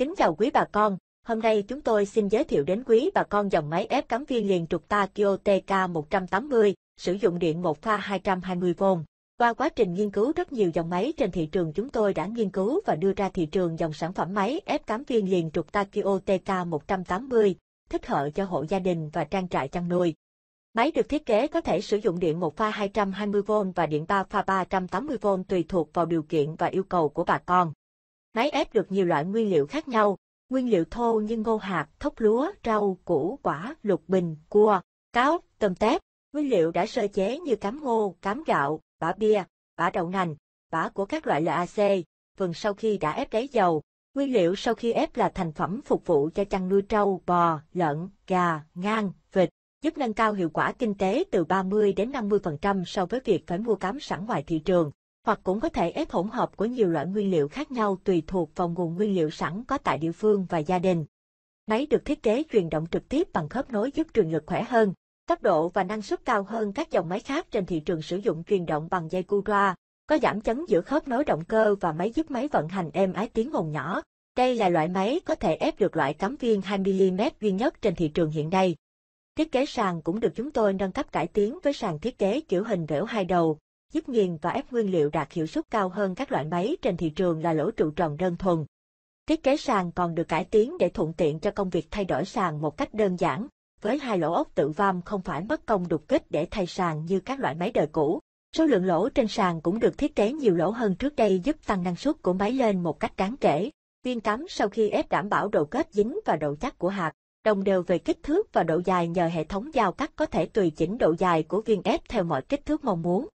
Kính chào quý bà con, hôm nay chúng tôi xin giới thiệu đến quý bà con dòng máy ép cắm viên liền trục Takio TK180, sử dụng điện 1 pha 220V. Qua quá trình nghiên cứu rất nhiều dòng máy trên thị trường chúng tôi đã nghiên cứu và đưa ra thị trường dòng sản phẩm máy ép cắm viên liền trục Takio TK180, thích hợp cho hộ gia đình và trang trại chăn nuôi. Máy được thiết kế có thể sử dụng điện 1 pha 220V và điện 3 pha 380V tùy thuộc vào điều kiện và yêu cầu của bà con máy ép được nhiều loại nguyên liệu khác nhau, nguyên liệu thô như ngô hạt, thóc lúa, rau, củ, quả, lục bình, cua, cáo, tôm tép, nguyên liệu đã sơ chế như cám ngô, cám gạo, bã bia, bã đậu nành, bã của các loại là AC, vườn sau khi đã ép đáy dầu, nguyên liệu sau khi ép là thành phẩm phục vụ cho chăn nuôi trâu, bò, lợn, gà, ngan, vịt, giúp nâng cao hiệu quả kinh tế từ 30 đến 50% so với việc phải mua cám sẵn ngoài thị trường hoặc cũng có thể ép hỗn hợp của nhiều loại nguyên liệu khác nhau tùy thuộc vào nguồn nguyên liệu sẵn có tại địa phương và gia đình. Máy được thiết kế truyền động trực tiếp bằng khớp nối giúp truyền lực khỏe hơn, tốc độ và năng suất cao hơn các dòng máy khác trên thị trường sử dụng truyền động bằng dây cu Cura, có giảm chấn giữa khớp nối động cơ và máy giúp máy vận hành êm ái tiếng ồn nhỏ. Đây là loại máy có thể ép được loại cắm viên 2mm duy nhất trên thị trường hiện nay. Thiết kế sàn cũng được chúng tôi nâng cấp cải tiến với sàn thiết kế kiểu hình rễu hai đầu, giúp nghiền và ép nguyên liệu đạt hiệu suất cao hơn các loại máy trên thị trường là lỗ trụ tròn đơn thuần. Thiết kế sàn còn được cải tiến để thuận tiện cho công việc thay đổi sàn một cách đơn giản, với hai lỗ ốc tự vam không phải mất công đục kích để thay sàn như các loại máy đời cũ. Số lượng lỗ trên sàn cũng được thiết kế nhiều lỗ hơn trước đây giúp tăng năng suất của máy lên một cách đáng kể. Viên cắm sau khi ép đảm bảo độ kết dính và độ chắc của hạt, đồng đều về kích thước và độ dài nhờ hệ thống dao cắt có thể tùy chỉnh độ dài của viên ép theo mọi kích thước mong muốn.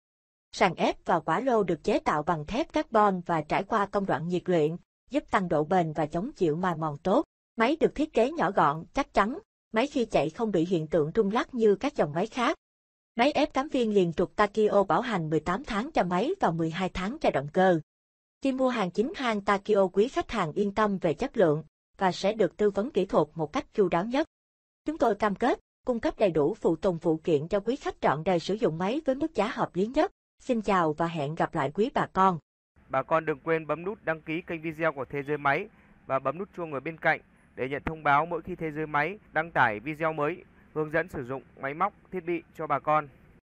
Sàn ép và quả lô được chế tạo bằng thép carbon và trải qua công đoạn nhiệt luyện, giúp tăng độ bền và chống chịu mài mòn tốt. Máy được thiết kế nhỏ gọn, chắc chắn, máy khi chạy không bị hiện tượng rung lắc như các dòng máy khác. Máy ép cám viên liền trục Takio bảo hành 18 tháng cho máy và 12 tháng cho động cơ. Khi mua hàng chính hãng Takio quý khách hàng yên tâm về chất lượng và sẽ được tư vấn kỹ thuật một cách chu đáo nhất. Chúng tôi cam kết cung cấp đầy đủ phụ tùng phụ kiện cho quý khách trọn đời sử dụng máy với mức giá hợp lý nhất. Xin chào và hẹn gặp lại quý bà con. Bà con đừng quên bấm nút đăng ký kênh video của Thế giới máy và bấm nút chuông ở bên cạnh để nhận thông báo mỗi khi Thế giới máy đăng tải video mới hướng dẫn sử dụng máy móc, thiết bị cho bà con.